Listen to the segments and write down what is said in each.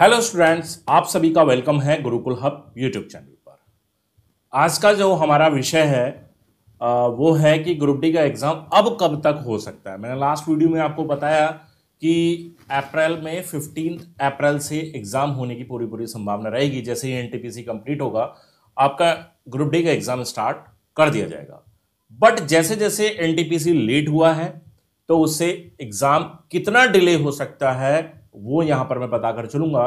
hello students आप सभी का वेलकम है गुरुकुल हब यूट्यूब चैनल पर आज का जो हमारा विषय है वो है कि ग्रुप डी का एग्ज़ाम अब कब तक हो सकता है मैंने लास्ट वीडियो में आपको बताया कि अप्रैल में फिफ्टीन अप्रैल से एग्ज़ाम होने की पूरी पूरी संभावना रहेगी जैसे ही एनटीपीसी कंप्लीट होगा आपका ग्रुप डी का एग्ज़ाम स्टार्ट कर दिया जाएगा बट जैसे जैसे एनटीपीसी लेट हुआ है तो उससे एग्ज़ाम कितना डिले हो सकता है वो यहाँ पर मैं बताकर चलूंगा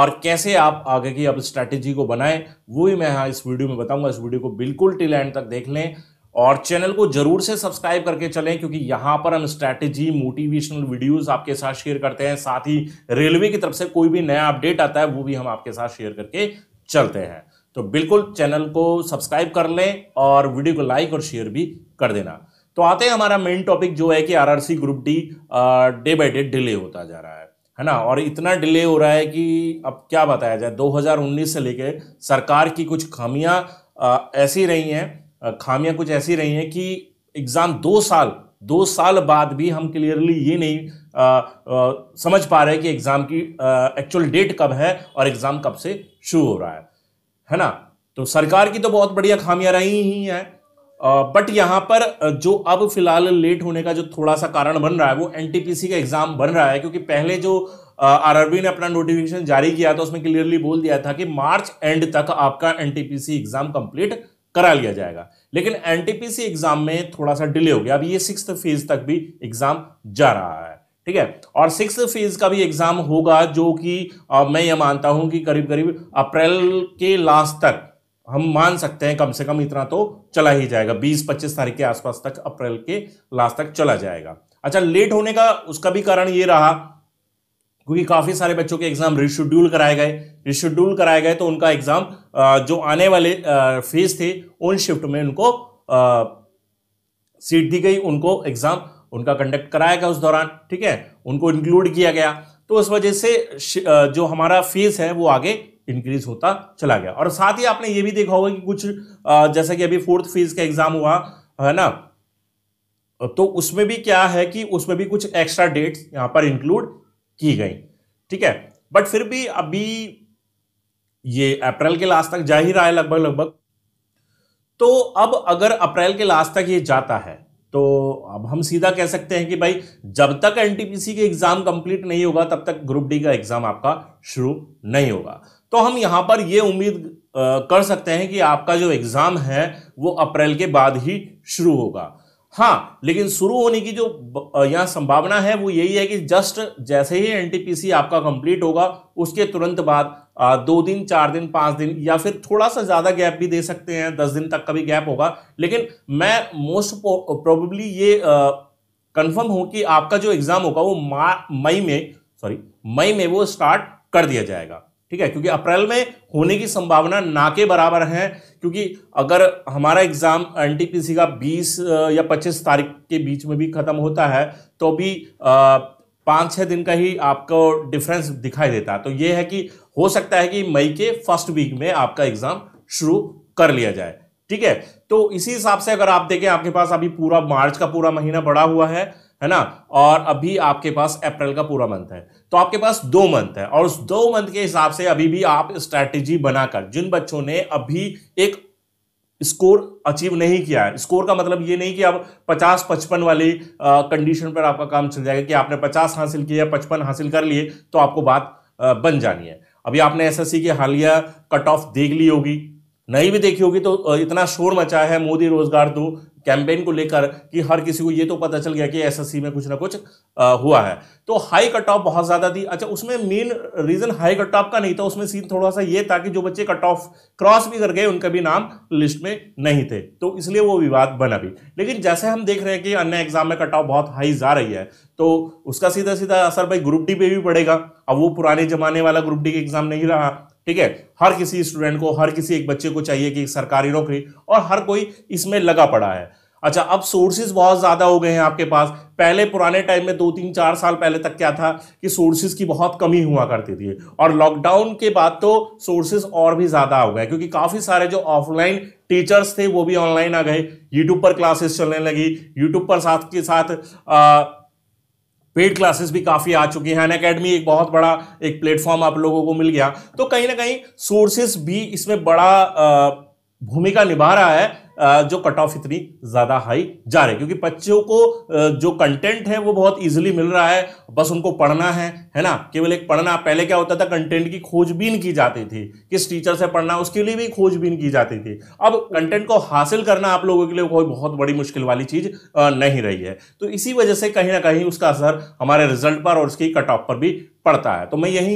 और कैसे आप आगे की अब स्ट्रैटेजी को बनाएं वो ही मैं यहाँ इस वीडियो में बताऊंगा इस वीडियो को बिल्कुल टिल एंड तक देख लें और चैनल को जरूर से सब्सक्राइब करके चलें क्योंकि यहाँ पर हम स्ट्रैटेजी मोटिवेशनल वीडियोस आपके साथ शेयर करते हैं साथ ही रेलवे की तरफ से कोई भी नया अपडेट आता है वो भी हम आपके साथ शेयर करके चलते हैं तो बिल्कुल चैनल को सब्सक्राइब कर लें और वीडियो को लाइक और शेयर भी कर देना तो आते हैं हमारा मेन टॉपिक जो है कि R group D day by day delay होता जा रहा है है ना और इतना डिले हो रहा है कि अब क्या बताया जाए 2019 से लेके सरकार की कुछ खामियां ऐसी रही हैं खामियां कुछ ऐसी रही हैं कि एग्ज़ाम दो साल दो साल बाद भी हम क्लियरली ये नहीं आ, आ, समझ पा रहे कि एग्ज़ाम की एक्चुअल डेट कब है और एग्ज़ाम कब से शुरू हो रहा है है ना तो सरकार की तो बहुत बढ़िया खामियां रही ही हैं बट यहां पर जो अब फिलहाल लेट होने का जो थोड़ा सा कारण बन रहा है वो एनटीपीसी का एग्जाम बन रहा है क्योंकि पहले जो आरआरबी ने अपना नोटिफिकेशन जारी किया था उसमें क्लियरली बोल दिया था कि मार्च एंड तक आपका एनटीपीसी एग्जाम कंप्लीट करा लिया जाएगा लेकिन एनटीपीसी एग्जाम में थोड़ा सा डिले हो गया अब ये सिक्स फेज तक भी एग्जाम जा रहा है ठीक है और सिक्स फेज का भी एग्जाम होगा जो कि मैं ये मानता हूं कि करीब करीब अप्रैल के लास्ट तक हम मान सकते हैं कम से कम इतना तो चला ही जाएगा बीस पच्चीस तारीख के आसपास तक अप्रैल के लास्ट तक चला जाएगा अच्छा लेट होने का उसका भी कारण ये रहा क्योंकि काफ़ी सारे बच्चों के एग्ज़ाम रिशेड्यूल कराए गए रिशेड्यूल कराए गए तो उनका एग्ज़ाम जो आने वाले फेज थे उन शिफ्ट में उनको सीट दी गई उनको एग्ज़ाम उनका कंडक्ट कराया गया उस दौरान ठीक है उनको इंक्लूड किया गया तो उस वजह से जो हमारा फेज है वो आगे इंक्रीज होता चला गया और साथ ही आपने ये भी देखा होगा कि कुछ जैसा कि अभी फोर्थ फेज का एग्जाम हुआ है ना तो उसमें भी क्या है कि उसमें भी कुछ एक्स्ट्रा डेट्स यहां पर इंक्लूड की गई ठीक है बट फिर भी अभी ये अप्रैल के लास्ट तक जा ही रहा है लगभग लगभग तो अब अगर अप्रैल के लास्ट तक ये जाता है तो अब हम सीधा कह सकते हैं कि भाई जब तक एनटीपीसी के एग्ज़ाम कंप्लीट नहीं होगा तब तक ग्रुप डी का एग्ज़ाम आपका शुरू नहीं होगा तो हम यहाँ पर ये उम्मीद कर सकते हैं कि आपका जो एग्ज़ाम है वो अप्रैल के बाद ही शुरू होगा हाँ लेकिन शुरू होने की जो यहाँ संभावना है वो यही है कि जस्ट जैसे ही एन आपका कंप्लीट होगा उसके तुरंत बाद दो दिन चार दिन पाँच दिन या फिर थोड़ा सा ज़्यादा गैप भी दे सकते हैं दस दिन तक का भी गैप होगा लेकिन मैं मोस्ट प्रोबेबली ये कंफर्म हूँ कि आपका जो एग्ज़ाम होगा वो मई में सॉरी मई में वो स्टार्ट कर दिया जाएगा ठीक है क्योंकि अप्रैल में होने की संभावना ना के बराबर है क्योंकि अगर हमारा एग्ज़ाम एन का 20 या 25 तारीख के बीच में भी ख़त्म होता है तो भी पाँच छः दिन का ही आपको डिफरेंस दिखाई देता है तो ये है कि हो सकता है कि मई के फर्स्ट वीक में आपका एग्ज़ाम शुरू कर लिया जाए ठीक है तो इसी हिसाब से अगर आप देखें आपके पास अभी पूरा मार्च का पूरा महीना बढ़ा हुआ है है ना और अभी आपके पास अप्रैल का पूरा मंथ है तो आपके पास दो मंथ है और उस दो मंथ के हिसाब से अभी भी आप स्ट्रैटेजी बनाकर जिन बच्चों ने अभी एक स्कोर अचीव नहीं किया है स्कोर का मतलब ये नहीं कि आप पचास पचपन वाली कंडीशन पर आपका काम चल जाएगा कि आपने पचास हासिल किया पचपन हासिल कर लिए तो आपको बात बन जानी है अभी आपने एस की हालिया कट ऑफ देख ली होगी नहीं भी देखी होगी तो इतना शोर मचा है मोदी रोजगार दो कैंपेन को लेकर कि हर किसी को ये तो पता चल गया कि एसएससी में कुछ ना कुछ आ, हुआ है तो हाई कट ऑफ बहुत ज़्यादा थी अच्छा उसमें main reason high cut off का नहीं था उसमें सीन थोड़ा सा ये था कि जो बच्चे कट ऑफ क्रॉस भी कर गए उनका भी नाम लिस्ट में नहीं थे तो इसलिए वो विवाद बना भी लेकिन जैसे हम देख रहे हैं कि अन्य एग्जाम में कट ऑफ बहुत हाई जा रही है तो उसका सीधा सीधा असर भाई ग्रुप डी पे भी पड़ेगा अब वो पुराने जमाने वाला ग्रुप डी का एग्जाम नहीं रहा ठीक है हर किसी स्टूडेंट को हर किसी एक बच्चे को चाहिए कि सरकारी नौकरी और हर कोई इसमें लगा पड़ा है अच्छा अब सोर्सेज बहुत ज़्यादा हो गए हैं आपके पास पहले पुराने टाइम में दो तीन चार साल पहले तक क्या था कि सोर्सेज की बहुत कमी हुआ करती थी और लॉकडाउन के बाद तो सोर्सेज और भी ज़्यादा हो गए क्योंकि काफ़ी सारे जो ऑफलाइन टीचर्स थे वो भी ऑनलाइन आ गए यूट्यूब पर क्लासेस चलने लगी यूट्यूब पर साथ के साथ आ, पेड क्लासेस भी काफ़ी आ चुकी हैं अन अकेडमी एक बहुत बड़ा एक प्लेटफॉर्म आप लोगों को मिल गया तो कहीं ना कहीं सोर्सेस भी इसमें बड़ा भूमिका निभा रहा है जो कट ऑफ इतनी ज़्यादा हाई जा रही है क्योंकि बच्चों को जो कंटेंट है वो बहुत ईजिली मिल रहा है बस उनको पढ़ना है है ना केवल एक पढ़ना पहले क्या होता था कंटेंट की खोजबीन की जाती थी किस टीचर से पढ़ना उसके लिए भी खोजबीन की जाती थी अब कंटेंट को हासिल करना आप लोगों के लिए कोई बहुत बड़ी मुश्किल वाली चीज़ नहीं रही है तो इसी वजह से कहीं ना कहीं उसका असर हमारे रिजल्ट पर और उसकी कट ऑफ पर भी पड़ता है तो मैं यही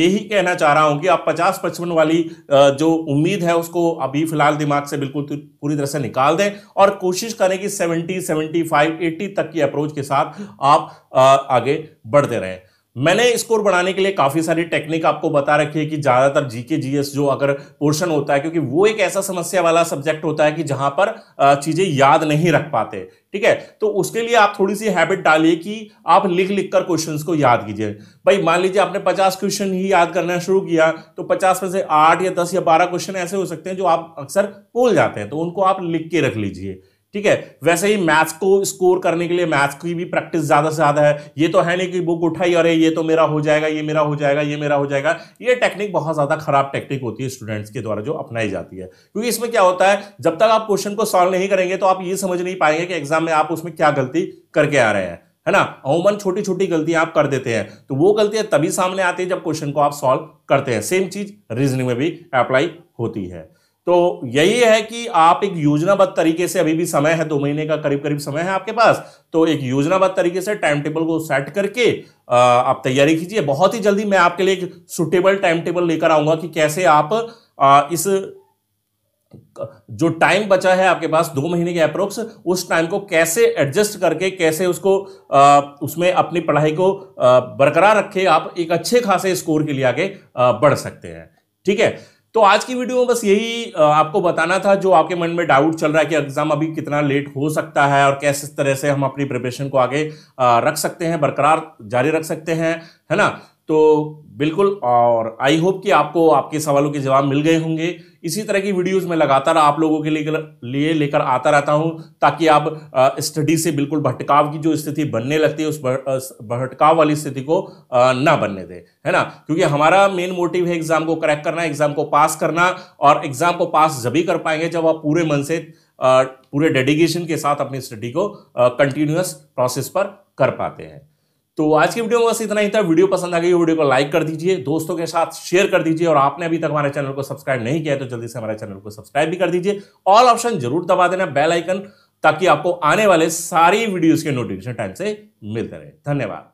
यही कहना चाह रहा हूं कि आप पचास पचपन वाली जो उम्मीद है उसको अभी फिलहाल दिमाग से बिल्कुल पूरी तरह से निकाल दें और कोशिश करें कि सेवेंटी फाइव एटी तक की अप्रोच के साथ आप आगे बढ़ते रहें मैंने स्कोर बढ़ाने के लिए काफ़ी सारी टेक्निक आपको बता रखी है कि ज़्यादातर जीके जीएस जो अगर पोर्शन होता है क्योंकि वो एक ऐसा समस्या वाला सब्जेक्ट होता है कि जहां पर चीज़ें याद नहीं रख पाते ठीक है तो उसके लिए आप थोड़ी सी हैबिट डालिए कि आप लिख लिख कर क्वेश्चन को याद कीजिए भाई मान लीजिए आपने पचास क्वेश्चन ही याद करना शुरू किया तो पचास में से आठ या दस या बारह क्वेश्चन ऐसे हो सकते हैं जो आप अक्सर भूल जाते हैं तो उनको आप लिख के रख लीजिए ठीक है वैसे ही मैथ्स को स्कोर करने के लिए मैथ्स की भी प्रैक्टिस ज़्यादा से ज़्यादा है ये तो है नहीं कि बुक उठाई और ये तो मेरा हो जाएगा ये मेरा हो जाएगा ये मेरा हो जाएगा ये टेक्निक बहुत ज़्यादा खराब टेक्निक होती है स्टूडेंट्स के द्वारा जो अपनाई जाती है क्योंकि इसमें क्या होता है जब तक आप क्वेश्चन को सॉल्व नहीं करेंगे तो आप ये समझ नहीं पाएंगे कि एग्जाम में आप उसमें क्या गलती करके आ रहे हैं है ना अमूमन छोटी छोटी गलतियां आप कर देते हैं तो वो गलतियां तभी सामने आती है जब क्वेश्चन को आप सॉल्व करते हैं सेम चीज रीजनिंग में भी अप्लाई होती है तो यही है कि आप एक योजनाबद्ध तरीके से अभी भी समय है दो महीने का करीब करीब समय है आपके पास तो एक योजनाबद्ध तरीके से टाइम टेबल को सेट करके आप तैयारी कीजिए बहुत ही जल्दी मैं आपके लिए एक सुटेबल टाइम टेबल लेकर आऊंगा कि कैसे आप इस जो टाइम बचा है आपके पास दो महीने के अप्रोक्स उस टाइम को कैसे एडजस्ट करके कैसे उसको आ, उसमें अपनी पढ़ाई को बरकरार रखे आप एक अच्छे खासे स्कोर के लिए आगे बढ़ सकते हैं ठीक है तो आज की वीडियो में बस यही आपको बताना था जो आपके मन में डाउट चल रहा है कि एग्जाम अभी कितना लेट हो सकता है और कैसे तरह से हम अपनी प्रिपरेशन को आगे रख सकते हैं बरकरार जारी रख सकते हैं है ना तो बिल्कुल और आई होप कि आपको आपके सवालों के जवाब मिल गए होंगे इसी तरह की वीडियोस मैं लगातार आप लोगों के लिए लेकर आता रहता हूं ताकि आप स्टडी से बिल्कुल भटकाव की जो स्थिति बनने लगती है उस भटकाव वाली स्थिति को ना बनने दें है ना क्योंकि हमारा मेन मोटिव है एग्जाम को क्रैक करना एग्जाम को पास करना और एग्जाम को पास जब ही कर पाएंगे जब आप पूरे मन से पूरे डेडिकेशन के साथ अपनी स्टडी को कंटिन्यूस प्रोसेस पर कर पाते हैं तो आज की वीडियो में बस इतना ही था वीडियो पसंद आ गई वीडियो को लाइक कर दीजिए दोस्तों के साथ शेयर कर दीजिए और आपने अभी तक हमारे चैनल को सब्सक्राइब नहीं किया है तो जल्दी से हमारे चैनल को सब्सक्राइब भी कर दीजिए ऑल ऑप्शन जरूर दबा देना बेल आइकन ताकि आपको आने वाले सारी वीडियोज़ के नोटिफिकेशन टाइम से मिलते रहे धन्यवाद